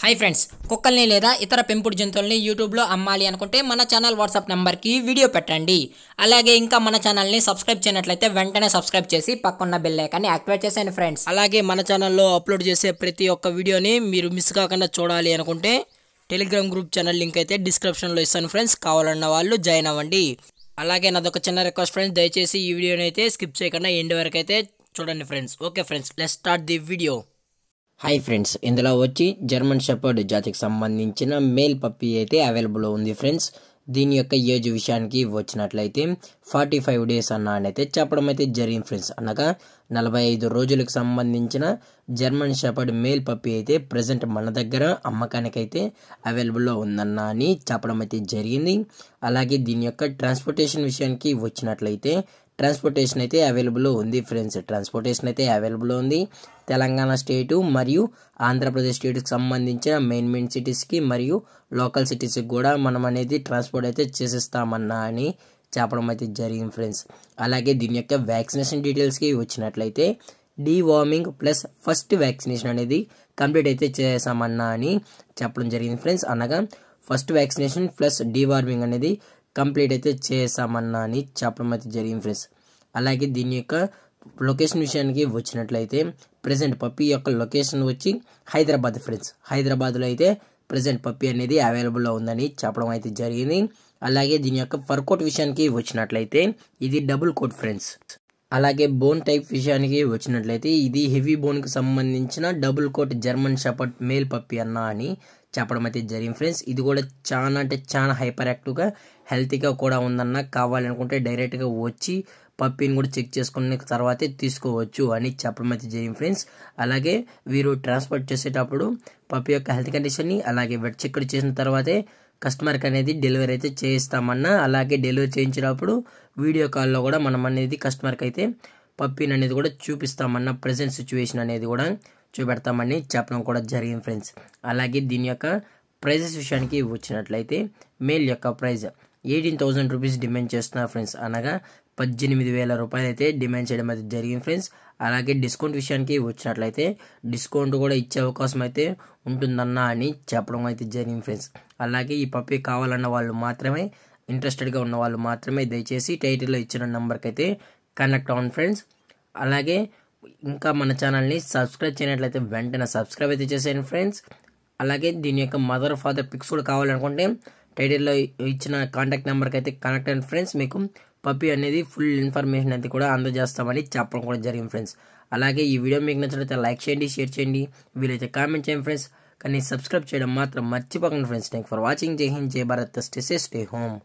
hi friends కుక్కల్ని లేదా ఇతర పెంపుడు జంతువుల్ని యూట్యూబ్లో అమ్మాలి అనుకుంటే మన ఛానల్ వాట్సాప్ నెంబర్కి వీడియో పెట్టండి అలాగే ఇంకా మన ఛానల్ని సబ్స్క్రైబ్ చేయనట్లయితే వెంటనే సబ్స్క్రైబ్ చేసి పక్కన్న బెల్ ఐకాన్ని యాక్టివేట్ చేసేయండి ఫ్రెండ్స్ అలాగే మన ఛానల్లో అప్లోడ్ చేసే ప్రతి ఒక్క వీడియోని మీరు మిస్ కాకుండా చూడాలి అనుకుంటే టెలిగ్రామ్ గ్రూప్ ఛానల్ లింక్ అయితే డిస్క్రిప్షన్లో ఇస్తాను ఫ్రెండ్స్ కావాలన్న వాళ్ళు జాయిన్ అవ్వండి అలాగే నాదొక చిన్న రిక్వెస్ట్ ఫ్రెండ్స్ దయచేసి ఈ వీడియోని అయితే స్కిప్ చేయకుండా ఎండ్ వరకు అయితే చూడండి friends okay friends let start the video hi friends ఇందులో వచ్చి జర్మన్ షెపర్డ్ జాతికి సంబంధించిన మేల్ పప్పి అయితే అవైలబుల్ ఉంది ఫ్రెండ్స్ దీని యొక్క ఏజ్ విషయానికి వచ్చినట్లయితే ఫార్టీ ఫైవ్ డేస్ అన్న అయితే చెప్పడం అయితే జరిగింది ఫ్రెండ్స్ అనగా నలభై ఐదు రోజులకు సంబంధించిన జర్మన్ షెపర్డ్ మేల్ పప్పి అయితే ప్రజెంట్ మన దగ్గర అమ్మకానికి అయితే అవైలబుల్లో ఉందన్న అని చెప్పడం అయితే జరిగింది అలాగే దీని యొక్క ట్రాన్స్పోర్టేషన్ విషయానికి వచ్చినట్లయితే ట్రాన్స్పోర్టేషన్ అయితే అవైలబుల్ ఉంది ఫ్రెండ్స్ ట్రాన్స్పోర్టేషన్ అయితే అవైలబుల్ ఉంది తెలంగాణ స్టేటు మరియు ఆంధ్రప్రదేశ్ స్టేట్కి సంబంధించిన మెయిన్ మెయిన్ సిటీస్కి మరియు లోకల్ సిటీస్కి కూడా మనం అనేది ట్రాన్స్పోర్ట్ అయితే చేసేస్తామన్నా అని చెప్పడం అయితే జరిగింది ఫ్రెండ్స్ అలాగే దీని యొక్క వ్యాక్సినేషన్ డీటెయిల్స్కి వచ్చినట్లయితే డివార్మింగ్ ప్లస్ ఫస్ట్ వ్యాక్సినేషన్ అనేది కంప్లీట్ అయితే చేసామన్నా అని చెప్పడం జరిగింది ఫ్రెండ్స్ అనగా ఫస్ట్ వ్యాక్సినేషన్ ప్లస్ డీవార్మింగ్ అనేది కంప్లీట్ అయితే చేసామన్నా అని చెప్పడం అయితే జరిగింది ఫ్రెండ్స్ అలాగే దీని యొక్క లొకేషన్ విషయానికి వచ్చినట్లయితే ప్రజెంట్ పప్పి యొక్క లొకేషన్ వచ్చి హైదరాబాద్ ఫ్రెండ్స్ హైదరాబాద్లో అయితే ప్రజెంట్ పప్పి అనేది అవైలబుల్లో ఉందని చెప్పడం అయితే జరిగింది అలాగే దీని యొక్క వర్కౌట్ విషయానికి వచ్చినట్లయితే ఇది డబుల్ కోట్ ఫ్రెండ్స్ అలాగే బోన్ టైప్ విషయానికి వచ్చినట్లయితే ఇది హెవీ బోన్కి సంబంధించిన double coat German shepherd male puppy అన్న అని చెప్పడం అయితే జరిగింది ఫ్రెండ్స్ ఇది కూడా చాలా అంటే చాలా హైపర్ యాక్టివ్గా హెల్తీగా కూడా ఉందన్న కావాలనుకుంటే డైరెక్ట్గా వచ్చి పప్పీని కూడా చెక్ చేసుకున్న తర్వాతే తీసుకోవచ్చు అని చెప్పడం అయితే జరిగింది ఫ్రెండ్స్ అలాగే వీరు ట్రాన్స్పోర్ట్ చేసేటప్పుడు పప్పీ యొక్క హెల్త్ కండిషన్ని అలాగే వెట్ చెక్ చేసిన తర్వాతే కస్టమర్కి అనేది డెలివరీ అయితే చేయిస్తామన్నా అలాగే డెలివరీ చేయించినప్పుడు వీడియో కాల్లో కూడా మనం అనేది కస్టమర్కి అయితే పప్పీని అనేది కూడా చూపిస్తామన్న ప్రజెంట్ సిచ్యువేషన్ అనేది కూడా చూపెడతామని చెప్పడం కూడా జరిగింది ఫ్రెండ్స్ అలాగే దీని యొక్క ప్రైజెస్ విషయానికి వచ్చినట్లయితే మేల్ యొక్క price eighteen thousand rupees demand చేస్తున్నారు ఫ్రెండ్స్ అనగా పద్దెనిమిది వేల రూపాయలు అయితే డిమాండ్ చేయడం అయితే జరిగింది ఫ్రెండ్స్ అలాగే డిస్కౌంట్ విషయానికి వచ్చినట్లయితే డిస్కౌంట్ కూడా ఇచ్చే అవకాశం అయితే ఉంటుందన్నా అని చెప్పడం అయితే జరిగింది ఫ్రెండ్స్ అలాగే ఈ పప్పి కావాలన్న వాళ్ళు మాత్రమే ఇంట్రెస్టెడ్గా ఉన్న వాళ్ళు మాత్రమే దయచేసి టైటిల్లో ఇచ్చిన నెంబర్కి అయితే కనెక్ట్ అవ్వండి ఫ్రెండ్స్ అలాగే ఇంకా మన ఛానల్ని సబ్స్క్రైబ్ చేయనట్లయితే వెంటనే సబ్స్క్రైబ్ అయితే చేసేయండి ఫ్రెండ్స్ అలాగే దీని యొక్క మదర్ ఫాదర్ పిక్స్ కూడా కావాలనుకుంటే టైటిల్లో ఇచ్చిన కాంటాక్ట్ నెంబర్కి అయితే కనెక్ట్ అయిన ఫ్రెండ్స్ మీకు పప్పి అనేది ఫుల్ ఇన్ఫర్మేషన్ అయితే కూడా అందజేస్తామని చెప్పడం కూడా జరిగింది ఫ్రెండ్స్ అలాగే ఈ వీడియో మీకు నచ్చినట్లయితే లైక్ చేయండి షేర్ చేయండి వీలైతే కామెంట్ చేయండి ఫ్రెండ్స్ కానీ సబ్స్క్రైబ్ చేయడం మాత్రం మర్చిపోకండి ఫ్రెండ్స్ థ్యాంక్ ఫర్ వాచింగ్ జై హింద్ జై భారత్ స్టే స్టే హోమ్